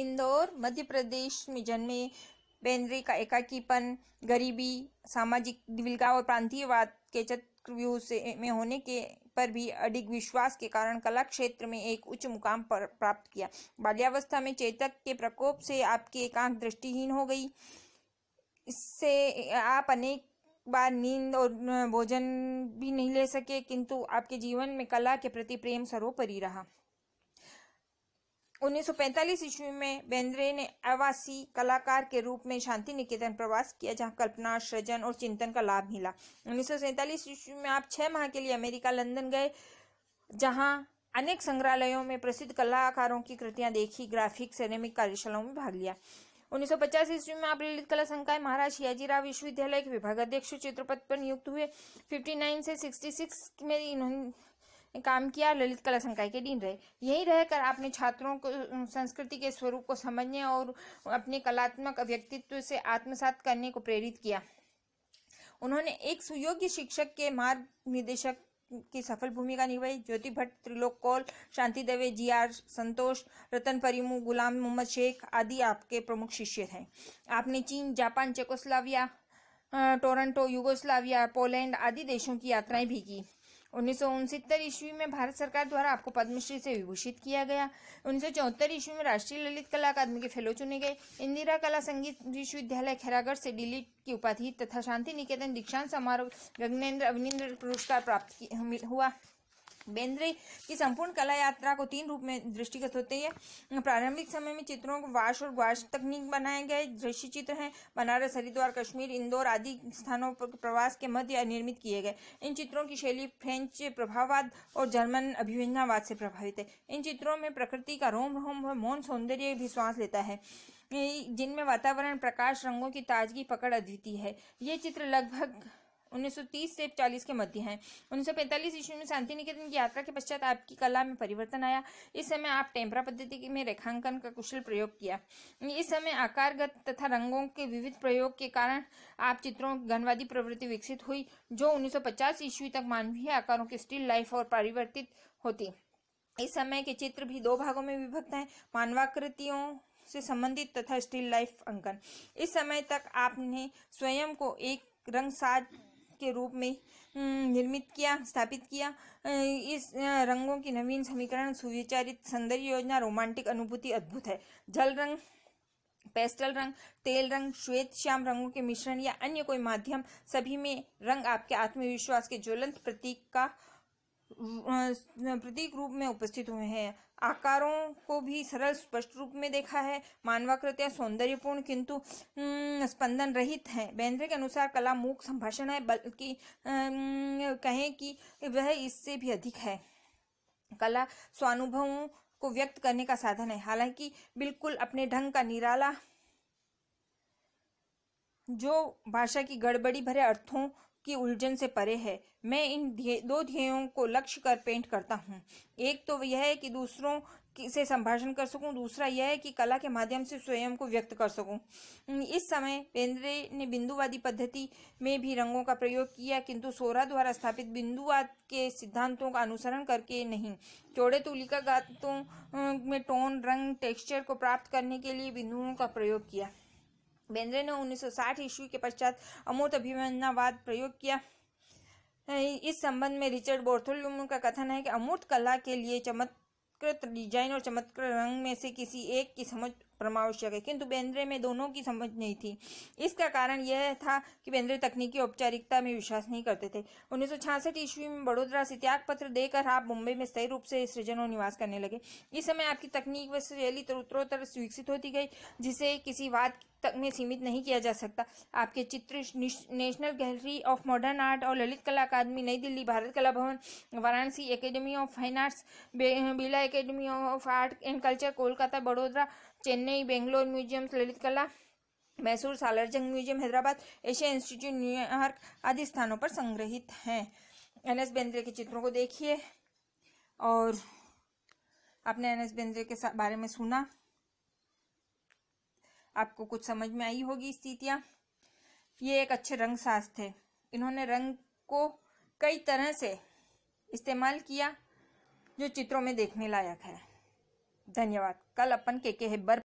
इंदौर मध्य प्रदेश में जन्मे बेनरी का एकाकीपन गरीबी सामाजिक दिविलगा और प्रांतीयवाद के चक्रव्यूह से में होने के पर भी अधिक विश्वास के कारण कला क्षेत्र में एक उच्च मुकाम पर प्राप्त किया बाल्यावस्था में चेतक के प्रकोप से आपकी एक आंख दृष्टिहीन हो गई इससे आप अनेक बार नींद और भोजन भी नहीं ले सके किंतु आपके जीवन में कला के प्रति प्रेम सर्वोपरि रहा 1945 ईस्वी में बेंद्रे ने आवासीय कलाकार के रूप में शांति निकेतन प्रवास किया जहां कल्पना सृजन और चिंतन का लाभ मिला उन्नीस ईस्वी में आप छह माह के लिए अमेरिका लंदन गए जहां अनेक संग्रहालयों में प्रसिद्ध कलाकारों की कृतियां देखी ग्राफिक सिनेमिक कार्यशालाओं में भाग लिया 1950 ईस्वी में आप ललित कला संकाय महाराज शियाजीराव विश्वविद्यालय के विभागाध्यक्ष चित्रपथ पर नियुक्त हुए 59 से 66 में इन्होंने काम किया ललित कला संकाय के डीन रहे यही रहकर आपने छात्रों को संस्कृति के स्वरूप को समझने और अपने कलात्मक व्यक्तित्व से आत्मसात करने को प्रेरित किया उन्होंने एक सुयोग्य शिक्षक के मार्ग निर्देशक की सफल भूमिका निभाई ज्योति भट्ट त्रिलोक कौल शांति दवे जी आर संतोष रतन परिमु गुलाम मोहम्मद शेख आदि आपके प्रमुख शिष्य थे आपने चीन Japan Czechoslovakia Toronto Yugoslavia Poland आदि देशों की यात्राएं भी की उन्नीस ईस्वी में भारत सरकार द्वारा आपको पद्मश्री से विभूषित किया गया उन्नीस ईस्वी में राष्ट्रीय ललित कला अकादमी के फेलो चुने गए इंदिरा कला संगीत विश्वविद्यालय खैरागढ़ से डिलीट की उपाधि तथा शांति निकेतन दीक्षांत समारोह गगनेन्द्र अवनिंद्र पुरस्कार प्राप्त हुआ बेंद्रे की संपूर्ण कला यात्रा को तीन रूप में दृष्टिगत होते हैं प्रारंभिक समय में चित्रों को वाश और ग्वाश तकनीक बनाए गए दृश्य चित्र हैं बनारस हरिद्वार कश्मीर इंदौर आदि स्थानों पर प्रवास के मध्य निर्मित किए गए इन चित्रों की शैली फ्रेंच प्रभाववाद और जर्मन अभिव्यंजनावाद से प्रभावित है इन चित्रों में प्रकृति का रोम रोम व मौन सौंदर्य भी श्वास लेता है जिनमें वातावरण प्रकाश रंगों की ताजगी पकड़ अद्वितीय है ये चित्र लगभग 1930 से 40 के मध्य हैं 1945 ईस्वी में शांति निकेतन की यात्रा के पश्चात आपकी कला में परिवर्तन आया इस समय आप टेम्परा पद्धति में रेखांकन का कुशल प्रयोग किया इस समय आकारगत तथा रंगों के विविध प्रयोग के कारण आप चित्रों की घनवादी प्रवृत्ति विकसित हुई जो 1950 ईस्वी तक मानवीय आकारों की स्टिल लाइफ और परिवर्तित होती इस समय के चित्र भी दो भागों में विभक्त हैं मानवाकृतियों से संबंधित तथा स्टील लाइफ अंकन इस समय तक आपने स्वयं को एक रंग साज के रूप में हम्म, निर्मित किया स्थापित किया इस रंगों की नवीन समीकरण सुविचारित सौंदर्य योजना रोमांटिक अनुभूति अद्भुत है जल रंग पेस्टल रंग तेल रंग श्वेत श्याम रंगों के मिश्रण या अन्य कोई माध्यम सभी में रंग आपके आत्मविश्वास के ज्वलंत प्रतीक का प्रतीक रूप में उपस्थित हुए हैं आकारों को भी सरल स्पष्ट रूप में देखा है मानवाकृत सौंदर्यपूर्ण किंतु हम्म, स्पंदन रहित है बेंद्र के अनुसार कला मूक संभाषण है बल्कि हम्म, कहें कि वह इससे भी अधिक है कला स्वानुभवों को व्यक्त करने का साधन है हालांकि बिल्कुल अपने ढंग का निराला जो भाषा की गड़बड़ी भरे अर्थों की उलझन से परे है मैं इन ध्ये, दो ध्येयों को लक्ष्य कर पेंट करता हूँ एक तो यह है कि दूसरों से संभाषण कर सकूं दूसरा यह है कि कला के माध्यम से स्वयं को व्यक्त कर सकूं इस समय पेंद्रे ने बिंदुवादी पद्धति में भी रंगों का प्रयोग किया किंतु सोरा द्वारा स्थापित बिंदुवाद के सिद्धांतों का अनुसरण करके नहीं चौड़े तुलिका गातों में टोन रंग टेक्सचर को प्राप्त करने के लिए बिंदुओं का प्रयोग किया बेंद्रे ने 1960 ईस्वी के पश्चात अमूर्त अभिमानवाद प्रयोग किया इस संबंध में रिचर्ड बोर्थोल्यूम का कथन है कि अमूर्त कला के लिए चमत्कृत डिजाइन और चमत्कृत रंग में से किसी एक की समझ परमावश्यक है किंतु बेंद्रे में दोनों की समझ नहीं थी इसका कारण यह था कि बेंद्रे तकनीकी औपचारिकता में विश्वास नहीं करते थे उन्नीस ईस्वी में बड़ोदरा से त्याग पत्र देकर आप मुंबई में स्थायी रूप से सृजन और निवास करने लगे इस समय आपकी तकनीक व शैली उत्तरोत्तर विकसित होती गई जिसे किसी वाद तक में सीमित नहीं किया जा सकता आपके चित्र National Gallery of Modern Art और Lalit Kala Akademi Nai Delhi Bharat Kala Bhavan Varanasi academy of fine arts Birla academy of art and culture Kolkata Vadodara Chennai Bangalore museum Lalit Kala Mysore Salar Jung museum Hyderabad Asia Institute New York आदि स्थानों पर संग्रहित हैं एन एस बेंद्रे के चित्रों को देखिए और आपने एन एस बेंद्रे के बारे में सुना आपको कुछ समझ में आई होगी स्थितियाँ ये एक अच्छे रंग सास थे इन्होंने रंग को कई तरह से इस्तेमाल किया जो चित्रों में देखने लायक है धन्यवाद कल अपन के के हेब्बर